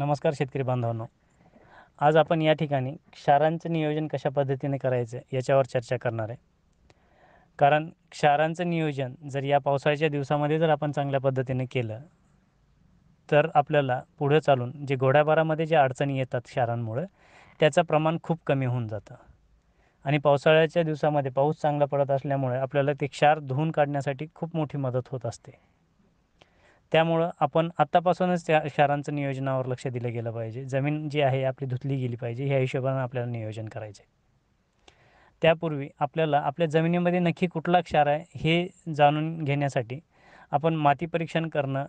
नमस्कार शेतकरी बांधवांनो आज आपण या ठिकाणी क्षारांचं नियोजन कशा पद्धतीने करायचं याच्यावर चर्चा करणार आहे कारण क्षारांचं नियोजन जर या पावसाळ्याच्या दिवसामध्ये जर आपण चांगल्या पद्धतीने केलं तर आपल्याला पुढं चालून जे घोड्याबारामध्ये जे अडचणी येतात क्षारांमुळे त्याचं प्रमाण खूप कमी होऊन जातं आणि पावसाळ्याच्या दिवसामध्ये पाऊस चांगला पडत असल्यामुळे आपल्याला ते क्षार धुवून काढण्यासाठी खूप मोठी मदत होत असते त्यामुळं आपण आत्तापासूनच त्या क्षारांचं नियोजनावर लक्ष दिलं गेलं पाहिजे जमीन जी आहे आपली धुतली गेली पाहिजे ह्या हिशोबानं आपल्याला नियोजन करायचे त्यापूर्वी आपल्याला आपल्या जमिनीमध्ये नक्की कुठला क्षार आहे हे जाणून घेण्यासाठी आपण माती परीक्षण करणं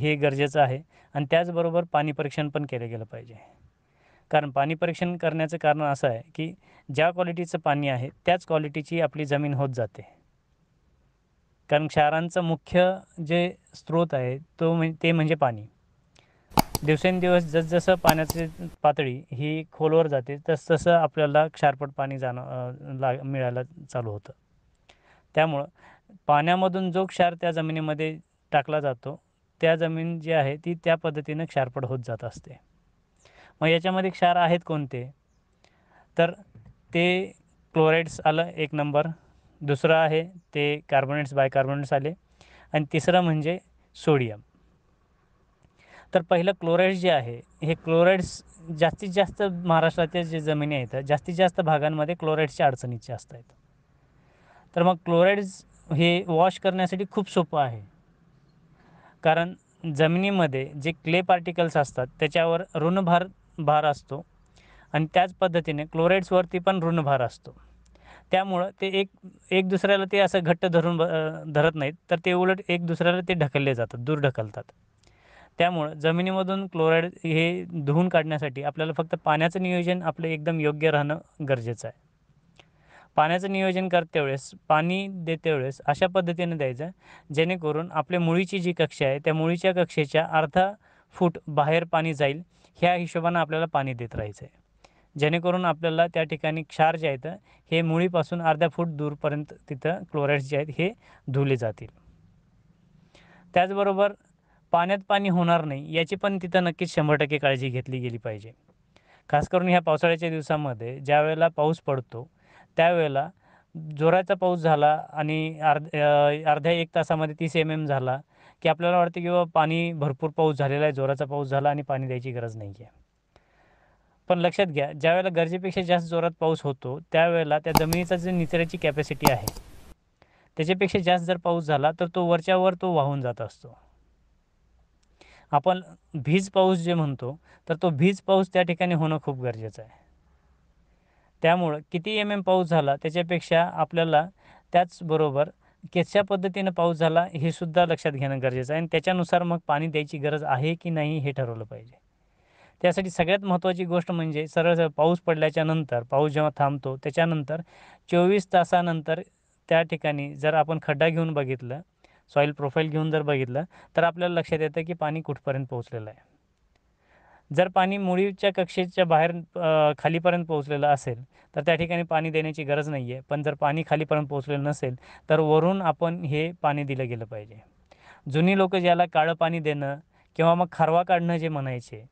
हे गरजेचं आहे आणि त्याचबरोबर पाणी परीक्षण पण केलं गेलं पाहिजे कारण पाणी परीक्षण करण्याचं कारण असं आहे की ज्या क्वालिटीचं पाणी आहे त्याच क्वालिटीची आपली जमीन होत जाते कारण क्षारांचं मुख्य जे स्रोत आहे तो म्हणजे ते म्हणजे पाणी दिवसेंदिवस जसजसं पाण्याची पातळी ही खोलवर जाते तसतसं आपल्याला क्षारपट पाणी जाणं लाग मिळायला चालू होतं त्यामुळं पाण्यामधून जो क्षार त्या जमिनीमध्ये टाकला जातो त्या जमीन जी आहे ती त्या पद्धतीनं क्षारपट होत जात असते मग याच्यामध्ये क्षार आहेत कोणते तर ते क्लोराईड्स आलं एक नंबर दुसरं आहे ते कार्बोनेट्स बाय कार्बोनेट्स आले आणि तिसरं म्हणजे सोडियम तर पहिलं क्लोराईड जे आहे हे क्लोराईड्स जास्तीत जास्त महाराष्ट्रातील जे जमिनी आहेत जास्तीत जास्त भागांमध्ये क्लोराईड्सच्या अडचणी जास्त आहेत तर मग क्लोराईड्स हे वॉश करण्यासाठी खूप सोपं आहे कारण जमिनीमध्ये जे क्ले पार्टिकल्स असतात त्याच्यावर ऋणभार भार असतो आणि त्याच पद्धतीने क्लोराईड्सवरती पण ऋणभार असतो त्यामुळं ते एक एक दुसऱ्याला ते असं घट्ट धरून धरत नाहीत तर ते उलट एक दुसऱ्याला ते ढकलले जातात दूर ढकलतात त्यामुळं जमिनीमधून क्लोराईड हे धुवून काढण्यासाठी आपल्याला फक्त पाण्याचं नियोजन आपलं एकदम योग्य राहणं गरजेचं आहे पाण्याचं नियोजन करते वेळेस पाणी देते वेळेस अशा पद्धतीने द्यायचं जेणेकरून आपल्या मुळीची जी कक्षा आहे त्या मुळीच्या कक्षेच्या अर्धा फूट बाहेर पाणी जाईल ह्या हिशोबानं आपल्याला पाणी देत राहायचं आहे जेणेकरून आपल्याला त्या ठिकाणी क्षार जे आहेत हे मुळीपासून अर्ध्या फूट दूरपर्यंत तिथं क्लोराईड्स जे आहेत हे धुले जातील त्याचबरोबर पाण्यात पाणी होणार नाही याची पण तिथं नक्कीच शंभर टक्के काळजी घेतली गेली पाहिजे खास करून ह्या पावसाळ्याच्या दिवसामध्ये ज्या वेळेला पाऊस पडतो त्यावेळेला जोराचा पाऊस झाला आणि अर्ध्या अर्ध्या एक तासामध्ये तीस एम एम झाला की आपल्याला वाटतं की बाबा पाणी भरपूर पाऊस झालेला आहे जोराचा पाऊस झाला आणि पाणी द्यायची गरज नाही आहे पण लक्षात घ्या ज्यावेळेला गरजेपेक्षा जास्त जोरात पाऊस होतो त्यावेळेला त्या जमिनीचा जे निचऱ्याची कॅपॅसिटी आहे त्याच्यापेक्षा जास्त जर पाऊस झाला तर तो वरच्यावर तो वाहून जात असतो आपण भीज पाऊस जे म्हणतो तर तो भीज पाऊस त्या ठिकाणी होणं खूप गरजेचं आहे त्यामुळं किती एम एम पाऊस झाला त्याच्यापेक्षा आपल्याला त्याचबरोबर कशा पद्धतीनं पाऊस झाला हे सुद्धा लक्षात घेणं गरजेचं आहे आणि त्याच्यानुसार मग पाणी द्यायची गरज आहे की नाही हे ठरवलं पाहिजे त्यासाठी सगळ्यात महत्त्वाची गोष्ट म्हणजे सरळ पाऊस पडल्याच्या नंतर पाऊस जेव्हा थांबतो त्याच्यानंतर चोवीस तासानंतर त्या ठिकाणी जर आपण खड्डा घेऊन बघितलं सॉईल प्रोफाईल घेऊन जर बघितलं तर आपल्याला लक्षात येतं की पाणी कुठपर्यंत पोहोचलेलं आहे जर पाणी मुळीच्या कक्षेच्या बाहेर खालीपर्यंत पोहोचलेलं असेल तर त्या ठिकाणी पाणी देण्याची गरज नाही आहे पण जर पाणी खालीपर्यंत पोहोचलेलं नसेल तर वरून आपण हे पाणी दिलं गेलं पाहिजे जुनी लोक ज्याला काळं पाणी देणं किंवा मग खारवा काढणं जे म्हणायचे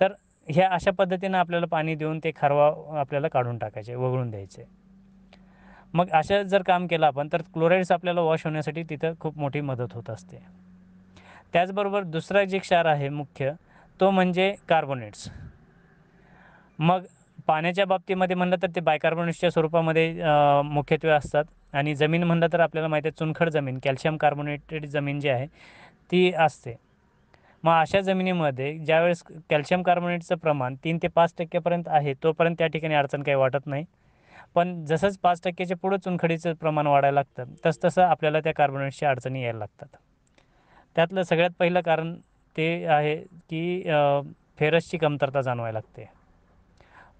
तर ह्या अशा पद्धतीनं आपल्याला पाणी देऊन ते खरवा आपल्याला काढून टाकायचे वगळून द्यायचे मग असं जर काम केलं आपण तर क्लोराईड्स आपल्याला वॉश होण्यासाठी तिथं खूप मोठी मदत होत असते त्याचबरोबर दुसरा जे क्षार आहे मुख्य तो म्हणजे कार्बोनेट्स मग पाण्याच्या बाबतीमध्ये म्हणलं तर ते बायकार्बोनेट्सच्या स्वरूपामध्ये मुख्यत्वे असतात आणि जमीन म्हणलं तर आपल्याला माहिती आहे चुनखड जमीन कॅल्शियम कार्बोनेटेड जमीन जी आहे ती असते मग अशा जमिनीमध्ये ज्यावेळेस कॅल्शियम कार्बोनेटचं प्रमाण तीन ते पाच टक्केपर्यंत आहे तोपर्यंत त्या ठिकाणी अडचण काही वाटत नाही पण जसंच पाच टक्क्याच्या पुढं चुनखडीचं प्रमाण वाढायला लागतं तसतसं आपल्याला त्या कार्बोनेटच्या अडचणी यायला लागतात त्यातलं सगळ्यात पहिलं कारण ते आहे की फेरसची कमतरता जाणवायला लागते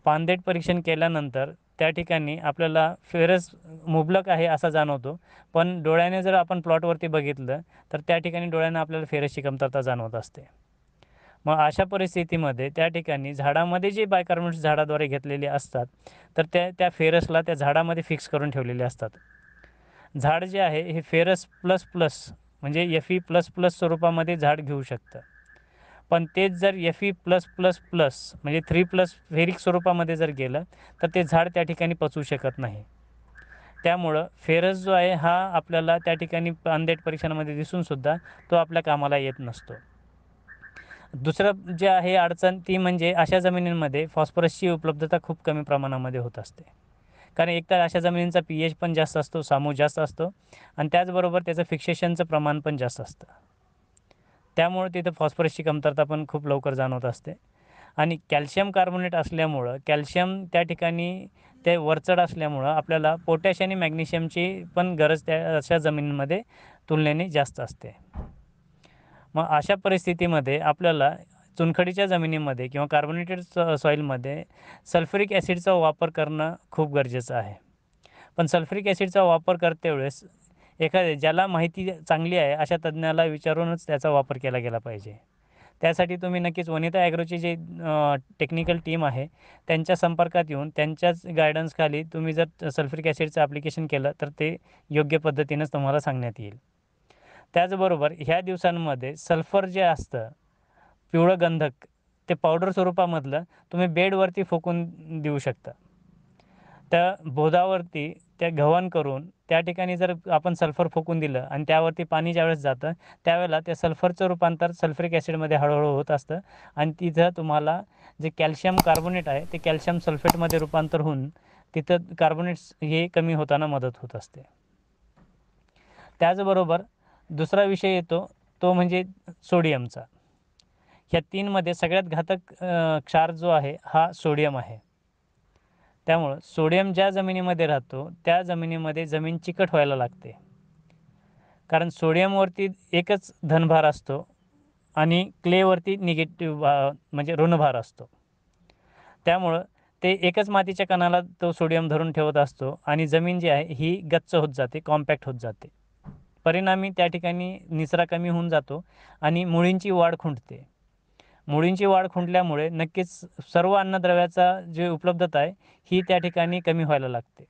पानदेट परीक्षण केल्यानंतर त्या ठिकाणी आपल्याला फेरस मुबलक आहे असा जाणवतो पण डोळ्याने जर आपण प्लॉटवरती बघितलं तर त्या ठिकाणी डोळ्यांना आपल्याला फेरसची कमतरता जाणवत असते मग अशा परिस्थितीमध्ये त्या ठिकाणी झाडामध्ये जे बायकार्मेंट्स झाडाद्वारे घेतलेले असतात तर त्या त्या फेरसला त्या झाडामध्ये फिक्स करून ठेवलेले असतात झाड जे आहे हे फेरस प्लस प्लस म्हणजे एफ ई प्लस प्लस स्वरूपामध्ये झाड घेऊ शकतं पण तेच जर F E plus plus plus म्हणजे थ्री प्लस फेरिक स्वरूपामध्ये जर गेलं तर ते झाड त्या ठिकाणी पचवू शकत नाही त्यामुळं फेरस जो आहे हा आपल्याला त्या ठिकाणी अंधेट परीक्षणामध्ये दिसूनसुद्धा तो आपल्या कामाला येत नसतो दुसरं जे आहे अडचण ती म्हणजे अशा जमिनींमध्ये फॉस्फरसची उपलब्धता खूप कमी प्रमाणामध्ये होत असते कारण एकतर अशा जमिनींचा पी एच पण जास्त असतो सामू जास्त असतो आणि त्याचबरोबर त्याचं फिक्सेशनचं प्रमाण पण जास्त असतं त्यामुळे तिथे फॉस्फरसची कमतरता पण खूप लवकर जाणवत असते आणि कॅल्शियम कार्बोनेट असल्यामुळं कॅल्शियम त्या ठिकाणी ते वरचढ असल्यामुळं आपल्याला पोटॅश आणि मॅग्नेशियमची पण गरज त्या अशा जमिनीमध्ये तुलनेने जास्त असते मग अशा परिस्थितीमध्ये आपल्याला चुनखडीच्या जमिनीमध्ये किंवा कार्बोनेटेड सॉईलमध्ये सल्फ्युरिक ॲसिडचा वापर करणं खूप गरजेचं आहे पण सल्फ्युरिक ॲसिडचा वापर करते वेळेस एखाद्या ज्याला माहिती चांगली आहे अशा तज्ज्ञाला विचारूनच त्याचा वापर केला गेला पाहिजे त्यासाठी तुम्ही नक्कीच वनिता ॲग्रोची जे टेक्निकल टीम आहे त्यांच्या संपर्कात येऊन त्यांच्याच गायडन्सखाली तुम्ही जर सल्फ्रिक ॲसिडचं ॲप्लिकेशन केलं तर ते योग्य पद्धतीनंच तुम्हाला सांगण्यात येईल त्याचबरोबर ह्या दिवसांमध्ये सल्फर जे असतं पिवळं गंधक ते पावडर स्वरूपामधलं तुम्ही बेडवरती फोकून देऊ शकता त्या बोधावरती त्या घवन करून त्या ठिकाणी जर आपण सल्फर फुकून दिलं आणि त्यावरती पाणी ज्यावेळेस जातं त्यावेळेला त्या सल्फरचं रूपांतर सल्फरिक ॲसिडमध्ये हळूहळू होत असतं आणि तिथं तुम्हाला जे कॅल्शियम कार्बोनेट आहे ते कॅल्शियम सल्फेटमध्ये रूपांतर होऊन तिथं कार्बोनेट्स हे कमी होताना मदत होत असते त्याचबरोबर दुसरा विषय येतो तो म्हणजे सोडियमचा ह्या तीनमध्ये सगळ्यात घातक क्षार जो आहे हा सोडियम आहे त्यामुळं सोडियम ज्या जमिनीमध्ये राहतो त्या जमिनीमध्ये जमीन चिकट व्हायला लागते कारण सोडियमवरती एकच धनभार असतो आणि क्लेवरती निगेटिव्ह भा म्हणजे ऋणभार असतो त्यामुळं ते एकच मातीच्या कणाला तो सोडियम धरून ठेवत असतो आणि जमीन जी आहे ही गच्च होत जाते कॉम्पॅक्ट होत जाते परिणामी त्या ठिकाणी निचरा कमी होऊन जातो आणि मुळींची वाढ खुंटते मुळींची वाढ खुंटल्यामुळे नक्कीच सर्व अन्नद्रव्याचा जी उपलब्धता आहे ही त्या ठिकाणी कमी व्हायला लागते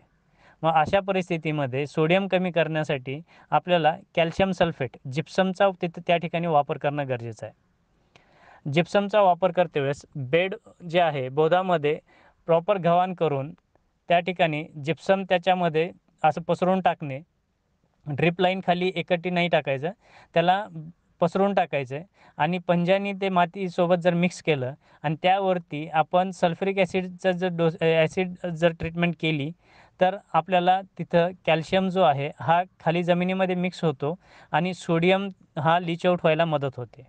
मग अशा परिस्थितीमध्ये सोडियम कमी करण्यासाठी आपल्याला कॅल्शियम सल्फेट जिप्समचा तिथं त्या ठिकाणी वापर करणं गरजेचं आहे जिप्समचा वापर करते वेळेस बेड जे आहे बोधामध्ये प्रॉपर घवाण करून त्या ठिकाणी जिप्सम त्याच्यामध्ये असं पसरून टाकणे ड्रिप लाईन खाली एकटी नाही टाकायचं त्याला पसरून टाकायचं आहे आणि पंजानी ते मातीसोबत जर मिक्स केलं आणि त्यावरती आपण सल्फरिक ॲसिडचं जर डोस ॲसिड जर ट्रीटमेंट केली तर आपल्याला तिथं कॅल्शियम जो आहे हा खाली जमिनीमध्ये मिक्स होतो आणि सोडियम हा लीच आउट व्हायला मदत होते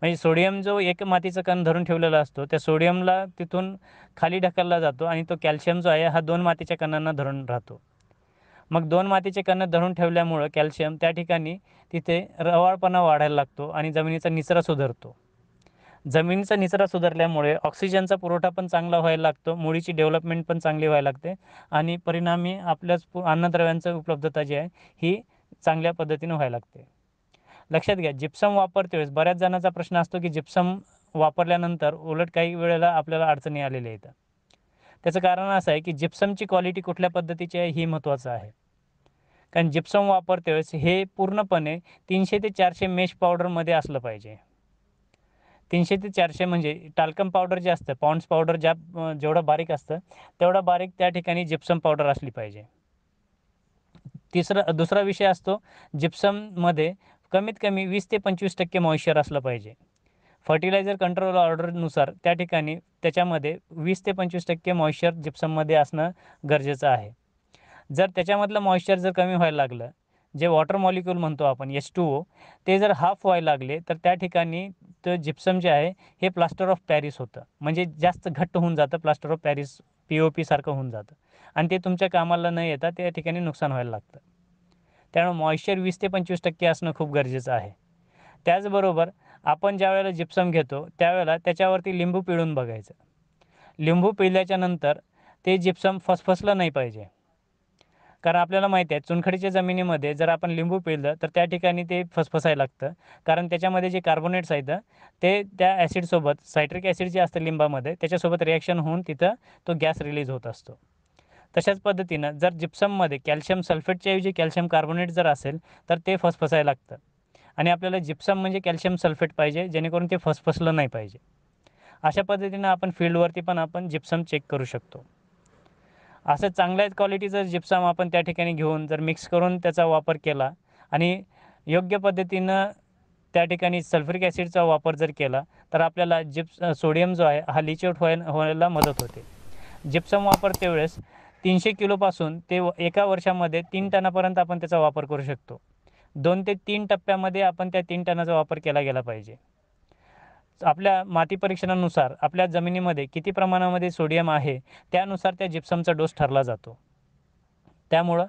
म्हणजे सोडियम जो एक मातीचं कण धरून ठेवलेला असतो त्या सोडियमला तिथून खाली ढकलला जातो आणि तो कॅल्शियम जो आहे हा दोन मातीच्या कणांना धरून राहतो मग दोन मातीचे कण धरून ठेवल्यामुळं कॅल्शियम त्या ठिकाणी तिथे रवाळपणा वाढायला लागतो आणि जमिनीचा निचरा सुधारतो जमिनीचा निचरा सुधारल्यामुळे ऑक्सिजनचा पुरवठा पण चांगला व्हायला लागतो मुळीची डेव्हलपमेंट पण चांगली व्हायला लागते आणि परिणामी आपल्याच अन्नद्रव्यांचं उपलब्धता जी आहे ही चांगल्या पद्धतीने व्हायला लागते लक्षात घ्या जिप्सम वापरते वेळेस बऱ्याच जणांचा प्रश्न असतो की जिप्सम वापरल्यानंतर उलट काही वेळेला आपल्याला अडचणी आलेल्या येतात त्याचं कारण असं आहे की जिप्समची क्वालिटी कुठल्या पद्धतीची आहे ही महत्त्वाचं आहे कारण जिप्सम वापरते वेळेस हे पूर्णपणे तीनशे ते चारशे मेश पावडरमध्ये असलं पाहिजे तीनशे ते चारशे म्हणजे टाल्कम पावडर जे असतं पॉन्ड्स पावडर ज्या जेवढं बारीक असतं तेवढा बारीक त्या ठिकाणी जिप्सम पावडर असली पाहिजे तिसरा दुसरा विषय असतो जिप्सममध्ये कमीत कमी वीस ते पंचवीस टक्के मॉइश्चर असलं पाहिजे फर्टिलायझर कंट्रोल ऑर्डरनुसार त्या ठिकाणी त्याच्यामध्ये वीस ते पंचवीस टक्के मॉइश्चर जिप्सममध्ये असणं गरजेचं आहे जर त्याच्यामधलं मॉइश्चर जर कमी व्हायला लागलं जे वॉटर मॉलिक्यूल म्हणतो आपण एच टू ओ ते जर हाफ व्हायला लागले तर त्या ठिकाणी तर जिप्सम जे आहे हे प्लास्टर ऑफ पॅरिस होतं म्हणजे जास्त घट्ट होऊन जातं plaster of Paris P O पीसारखं होऊन जातं आणि ते तुमच्या कामाला न येता त्या ठिकाणी नुकसान व्हायला लागतं त्यामुळे मॉइश्चर वीस ते पंचवीस टक्के असणं खूप गरजेचं आहे त्याचबरोबर आपण ज्या वेळेला जिप्सम घेतो त्यावेळेला त्याच्यावरती लिंबू पिळून बघायचं लिंबू पिळल्याच्या नंतर ते जिप्सम फसफसलं नाही पाहिजे कारण आपल्याला माहिती आहे चुनखडीच्या जमिनीमध्ये जर आपण लिंबू पिळलं तर त्या ठिकाणी ते फसफसायला लागतं कारण त्याच्यामध्ये जे कार्बोनेट्स आहेत ते त्या ॲसिडसोबत सायट्रिक ॲसिड जे असतं लिंबामध्ये त्याच्यासोबत रिॲक्शन होऊन तिथं तो गॅस रिलीज होत असतो तशाच पद्धतीनं जर जिप्सममध्ये कॅल्शियम सल्फेटच्याऐवजी कॅल्शियम कार्बोनेट जर असेल तर ते फसफसायला लागतं आणि आपल्याला जिप्सम म्हणजे कॅल्शियम सल्फेट पाहिजे जेणेकरून ते फसफसलं नाही पाहिजे अशा पद्धतीनं आपण फील्डवरती पण आपण जिप्सम चेक करू शकतो असं चांगल्या क्वालिटीचं जिप्सम आपण त्या ठिकाणी घेऊन जर मिक्स करून त्याचा वापर केला आणि योग्य पद्धतीनं त्या ठिकाणी सल्फ्रिक ॲसिडचा वापर जर केला तर आपल्याला जिप्स सोडियम जो आहे हा लिचआउट व्हाय व्हायला मदत होते जिप्सम वापरते वेळेस तीनशे किलोपासून ते एका वर्षामध्ये तीन टनापर्यंत आपण त्याचा वापर करू शकतो दोन ते तीन टप्प्यामध्ये आपण त्या तीन टनाचा वापर केला गेला पाहिजे आपल्या माती परीक्षणानुसार आपल्या जमिनीमध्ये किती प्रमाणामध्ये सोडियम आहे त्यानुसार त्या जिप्समचा डोस ठरला जातो त्यामुळं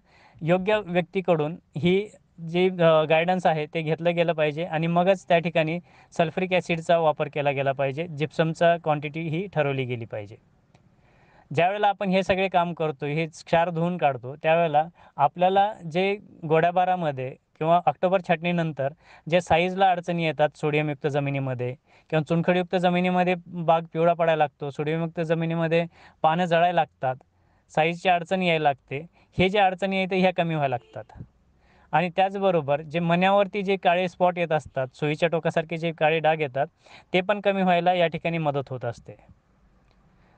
योग्य व्यक्तीकडून ही जी गायडन्स आहे ते घेतलं गेलं पाहिजे आणि मगच त्या ठिकाणी सल्फ्रिक ॲसिडचा वापर केला गेला पाहिजे जिप्समचा क्वांटिटी ही ठरवली गेली पाहिजे ज्यावेळेला आपण हे सगळे काम करतो हे क्षार धुवून काढतो त्यावेळेला आपल्याला जे गोड्याबारामध्ये किंवा ऑक्टोबर छाटणीनंतर जे साईजला अडचणी येतात सोडियमयुक्त जमिनीमध्ये किंवा चुनखडीयुक्त जमिनीमध्ये बाग पिवळा पडायला लागतो सोडियमयुक्त जमिनीमध्ये पानं जळायला लागतात साईजची अडचणी यायला लागते हे जे अडचणी येते ह्या कमी व्हायला लागतात आणि त्याचबरोबर जे मण्यावरती जे काळे स्पॉट येत असतात सोयीच्या टोकासारखे जे काळे डाग येतात ते पण कमी व्हायला या ठिकाणी मदत होत असते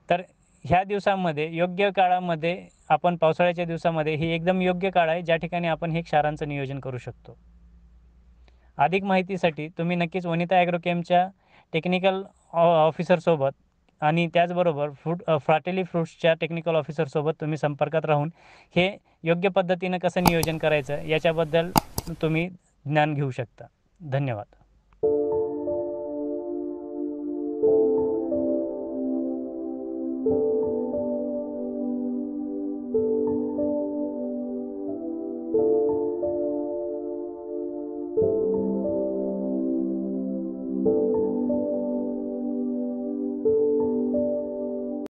तर ह्या दिवसामध्ये योग्य काळामध्ये आपण पावसाळ्याच्या दिवसामध्ये ही एकदम योग्य काळ आहे ज्या ठिकाणी आपण हे क्षारांचं नियोजन करू शकतो अधिक माहितीसाठी तुम्ही नक्कीच वनिता ॲग्रोकेमच्या टेक्निकल ऑफिसरसोबत आणि त्याचबरोबर फ्रूट फ्राटेली फ्रूट्सच्या टेक्निकल ऑफिसरसोबत तुम्ही संपर्कात राहून हे योग्य पद्धतीनं कसं नियोजन करायचं याच्याबद्दल तुम्ही ज्ञान घेऊ शकता धन्यवाद